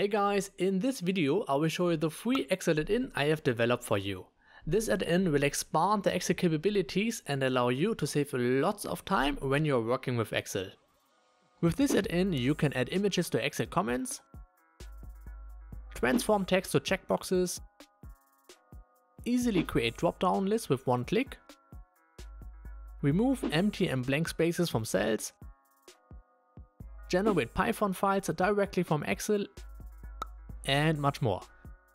Hey guys, in this video I will show you the free add-in I have developed for you. This add-in will expand the Excel capabilities and allow you to save lots of time when you're working with Excel. With this add-in you can add images to Excel comments, transform text to checkboxes, easily create drop-down lists with one click, remove empty and blank spaces from cells, generate Python files directly from Excel and much more.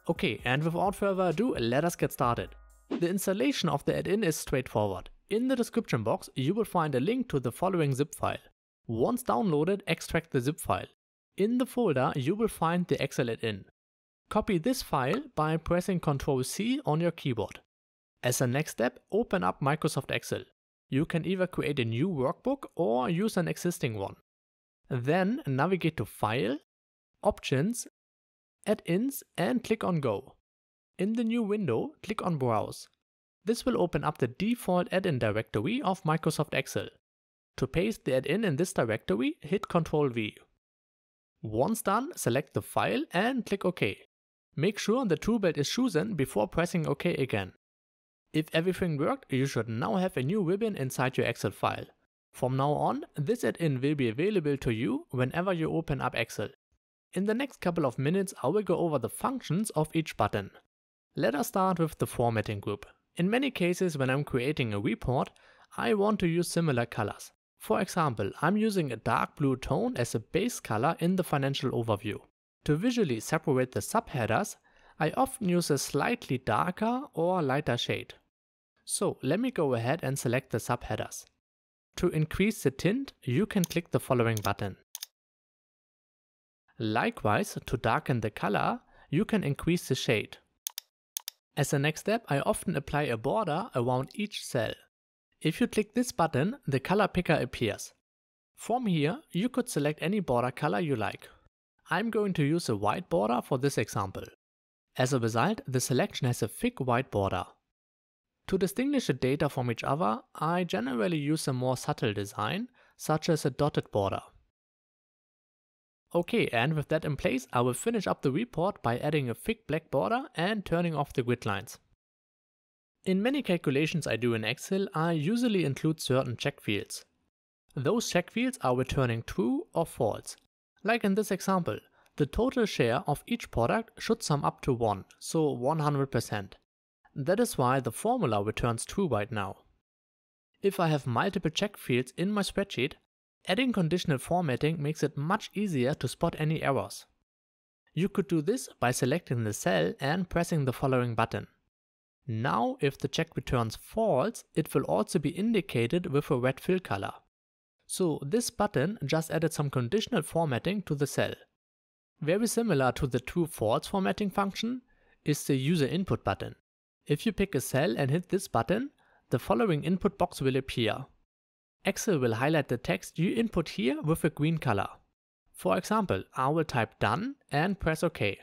Okay, and without further ado, let us get started. The installation of the add-in is straightforward. In the description box, you will find a link to the following zip file. Once downloaded, extract the zip file. In the folder, you will find the Excel add-in. Copy this file by pressing Ctrl C on your keyboard. As a next step, open up Microsoft Excel. You can either create a new workbook or use an existing one. Then navigate to File, Options add-ins and click on go. In the new window, click on browse. This will open up the default add-in directory of Microsoft Excel. To paste the add-in in this directory, hit Ctrl V. Once done, select the file and click OK. Make sure the tool belt is chosen before pressing OK again. If everything worked, you should now have a new ribbon inside your Excel file. From now on, this add-in will be available to you whenever you open up Excel. In the next couple of minutes I will go over the functions of each button. Let us start with the formatting group. In many cases when I'm creating a report, I want to use similar colors. For example, I'm using a dark blue tone as a base color in the financial overview. To visually separate the subheaders, I often use a slightly darker or lighter shade. So let me go ahead and select the subheaders. To increase the tint, you can click the following button. Likewise, to darken the color, you can increase the shade. As a next step, I often apply a border around each cell. If you click this button, the color picker appears. From here, you could select any border color you like. I'm going to use a white border for this example. As a result, the selection has a thick white border. To distinguish the data from each other, I generally use a more subtle design, such as a dotted border. Okay, and with that in place, I will finish up the report by adding a thick black border and turning off the grid lines. In many calculations I do in Excel, I usually include certain check fields. Those check fields are returning true or false. Like in this example, the total share of each product should sum up to 1, so 100%. That is why the formula returns true right now. If I have multiple check fields in my spreadsheet, Adding conditional formatting makes it much easier to spot any errors. You could do this by selecting the cell and pressing the following button. Now if the check returns false, it will also be indicated with a red fill color. So this button just added some conditional formatting to the cell. Very similar to the true false formatting function is the user input button. If you pick a cell and hit this button, the following input box will appear. Excel will highlight the text you input here with a green color. For example, I will type done and press OK.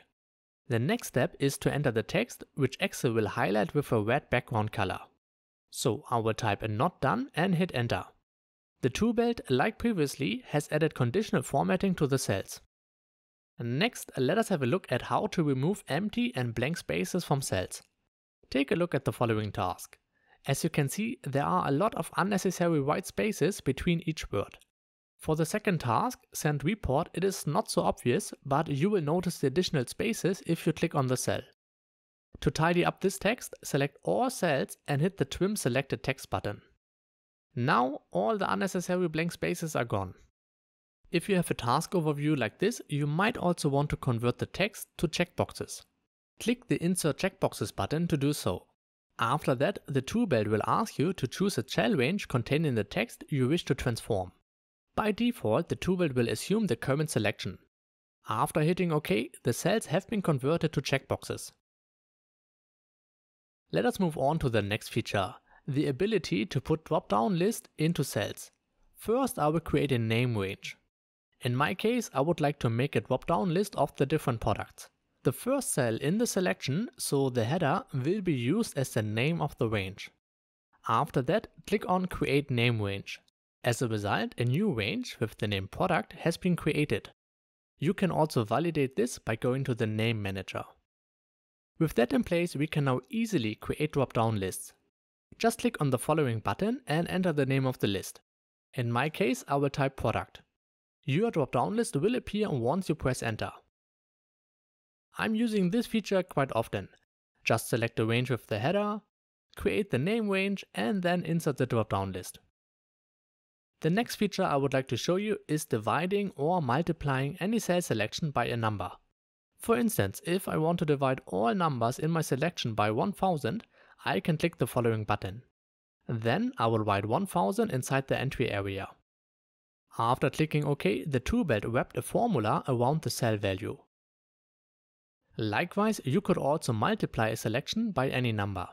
The next step is to enter the text, which Excel will highlight with a red background color. So I will type a not done and hit enter. The tool belt, like previously, has added conditional formatting to the cells. Next, let us have a look at how to remove empty and blank spaces from cells. Take a look at the following task. As you can see, there are a lot of unnecessary white spaces between each word. For the second task, send report, it is not so obvious, but you will notice the additional spaces if you click on the cell. To tidy up this text, select all cells and hit the trim selected text button. Now all the unnecessary blank spaces are gone. If you have a task overview like this, you might also want to convert the text to checkboxes. Click the Insert Checkboxes button to do so. After that, the toolbelt will ask you to choose a cell range containing the text you wish to transform. By default, the toolbelt will assume the current selection. After hitting OK, the cells have been converted to checkboxes. Let us move on to the next feature, the ability to put drop-down list into cells. First, I will create a name range. In my case, I would like to make a drop-down list of the different products. The first cell in the selection, so the header, will be used as the name of the range. After that, click on Create Name Range. As a result, a new range with the name product has been created. You can also validate this by going to the name manager. With that in place, we can now easily create drop-down lists. Just click on the following button and enter the name of the list. In my case, I will type product. Your drop-down list will appear once you press enter. I'm using this feature quite often. Just select a range with the header, create the name range and then insert the drop-down list. The next feature I would like to show you is dividing or multiplying any cell selection by a number. For instance, if I want to divide all numbers in my selection by 1000, I can click the following button. Then I will write 1000 inside the entry area. After clicking OK, the toolbar wrapped a formula around the cell value. Likewise, you could also multiply a selection by any number.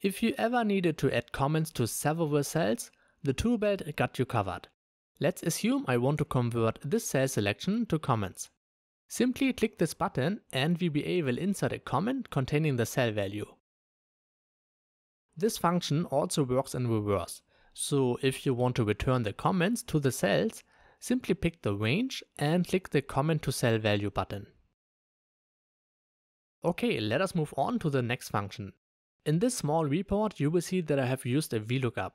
If you ever needed to add comments to several cells, the tool belt got you covered. Let's assume I want to convert this cell selection to comments. Simply click this button and VBA will insert a comment containing the cell value. This function also works in reverse, so if you want to return the comments to the cells, Simply pick the range and click the comment to cell value button. Okay, let us move on to the next function. In this small report, you will see that I have used a VLOOKUP.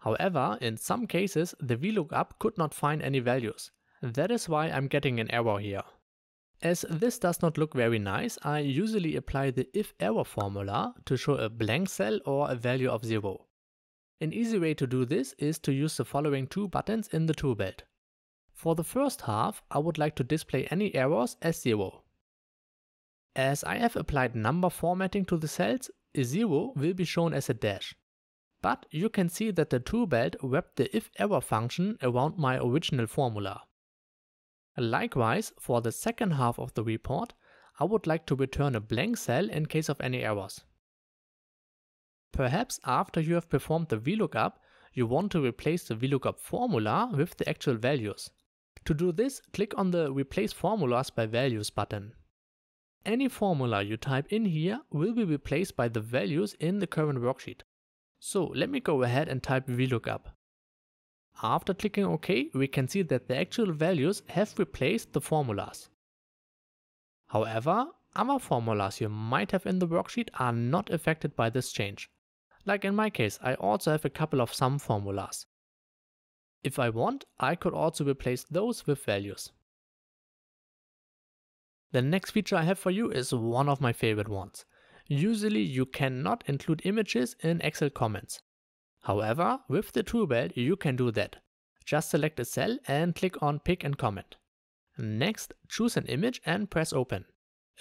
However, in some cases, the VLOOKUP could not find any values. That is why I'm getting an error here. As this does not look very nice, I usually apply the if error formula to show a blank cell or a value of zero. An easy way to do this is to use the following two buttons in the tool belt. For the first half, I would like to display any errors as 0. As I have applied number formatting to the cells, a 0 will be shown as a dash. But you can see that the belt wrapped the if error function around my original formula. Likewise, for the second half of the report, I would like to return a blank cell in case of any errors. Perhaps after you have performed the VLOOKUP, you want to replace the VLOOKUP formula with the actual values. To do this, click on the Replace Formulas by Values button. Any formula you type in here will be replaced by the values in the current worksheet. So let me go ahead and type VLOOKUP. After clicking OK, we can see that the actual values have replaced the formulas. However, other formulas you might have in the worksheet are not affected by this change. Like in my case, I also have a couple of sum formulas. If I want, I could also replace those with values. The next feature I have for you is one of my favorite ones. Usually you cannot include images in Excel comments. However, with the toolbar you can do that. Just select a cell and click on pick and comment. Next, choose an image and press open.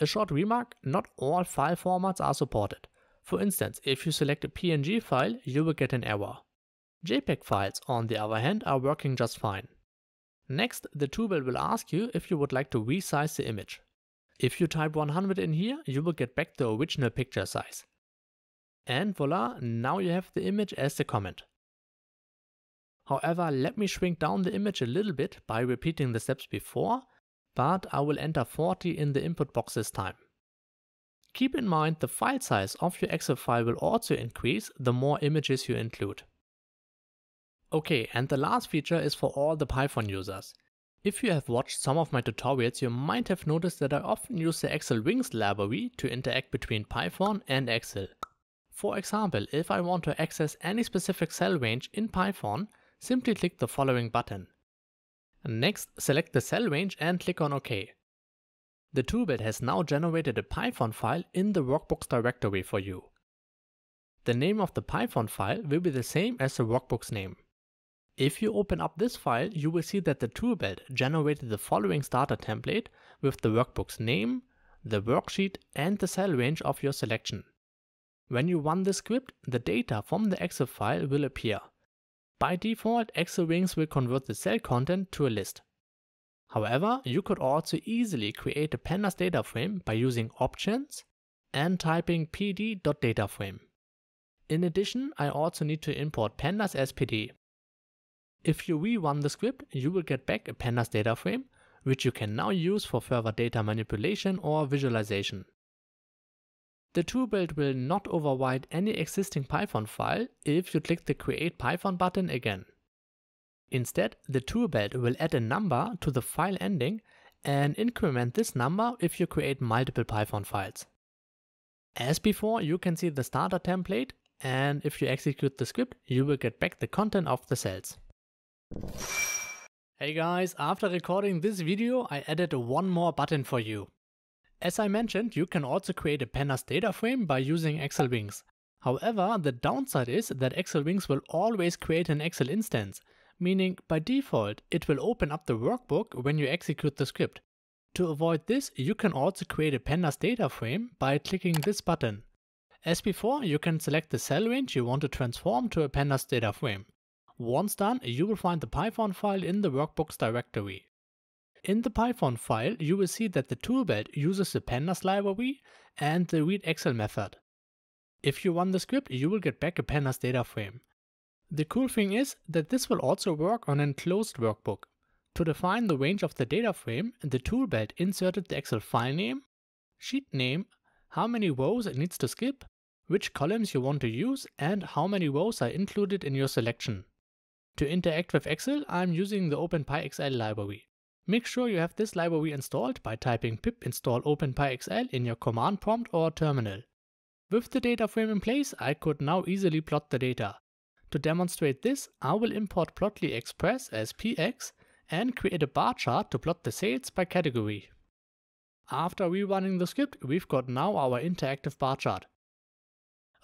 A short remark, not all file formats are supported. For instance, if you select a PNG file, you will get an error. JPEG files, on the other hand, are working just fine. Next, the tool will ask you if you would like to resize the image. If you type 100 in here, you will get back the original picture size. And voila, now you have the image as the comment. However, let me shrink down the image a little bit by repeating the steps before, but I will enter 40 in the input box this time. Keep in mind the file size of your Excel file will also increase the more images you include. Okay, and the last feature is for all the Python users. If you have watched some of my tutorials, you might have noticed that I often use the Excel Wings library to interact between Python and Excel. For example, if I want to access any specific cell range in Python, simply click the following button. Next, select the cell range and click on OK. The toolbit has now generated a Python file in the workbooks directory for you. The name of the Python file will be the same as the workbook's name. If you open up this file, you will see that the toolbelt generated the following starter template with the workbook's name, the worksheet and the cell range of your selection. When you run the script, the data from the Excel file will appear. By default, Excel Wings will convert the cell content to a list. However, you could also easily create a pandas data frame by using options and typing pd.dataframe. In addition, I also need to import pandas as pd. If you rerun the script, you will get back a pandas data frame, which you can now use for further data manipulation or visualization. The tool build will not overwrite any existing Python file if you click the Create Python button again. Instead, the tool will add a number to the file ending and increment this number if you create multiple Python files. As before, you can see the starter template and if you execute the script, you will get back the content of the cells. Hey guys, after recording this video I added one more button for you. As I mentioned, you can also create a pandas data frame by using Excel Wings. However, the downside is that Excel Wings will always create an Excel instance, meaning by default it will open up the workbook when you execute the script. To avoid this, you can also create a pandas data frame by clicking this button. As before, you can select the cell range you want to transform to a pandas data frame. Once done, you will find the Python file in the workbooks directory. In the Python file, you will see that the toolbelt uses the pandas library and the readExcel method. If you run the script, you will get back a pandas data frame. The cool thing is that this will also work on an closed workbook. To define the range of the data frame, the toolbelt inserted the Excel file name, sheet name, how many rows it needs to skip, which columns you want to use, and how many rows are included in your selection. To interact with Excel, I'm using the OpenPyXL library. Make sure you have this library installed by typing pip install OpenPyXL in your command prompt or terminal. With the data frame in place, I could now easily plot the data. To demonstrate this, I will import Plotly Express as px and create a bar chart to plot the sales by category. After rerunning the script, we've got now our interactive bar chart.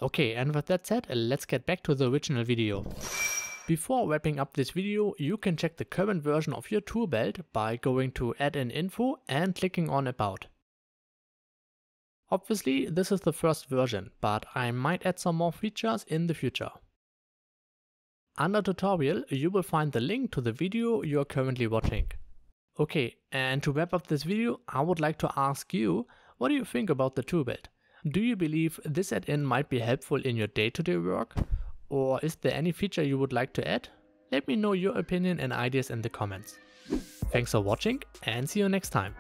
Okay, and with that said, let's get back to the original video. Before wrapping up this video, you can check the current version of your tool belt by going to add in info and clicking on about. Obviously, this is the first version, but I might add some more features in the future. Under tutorial, you will find the link to the video you are currently watching. Okay, and to wrap up this video, I would like to ask you, what do you think about the tool belt? Do you believe this add-in might be helpful in your day-to-day -day work? Or is there any feature you would like to add? Let me know your opinion and ideas in the comments. Thanks for watching and see you next time.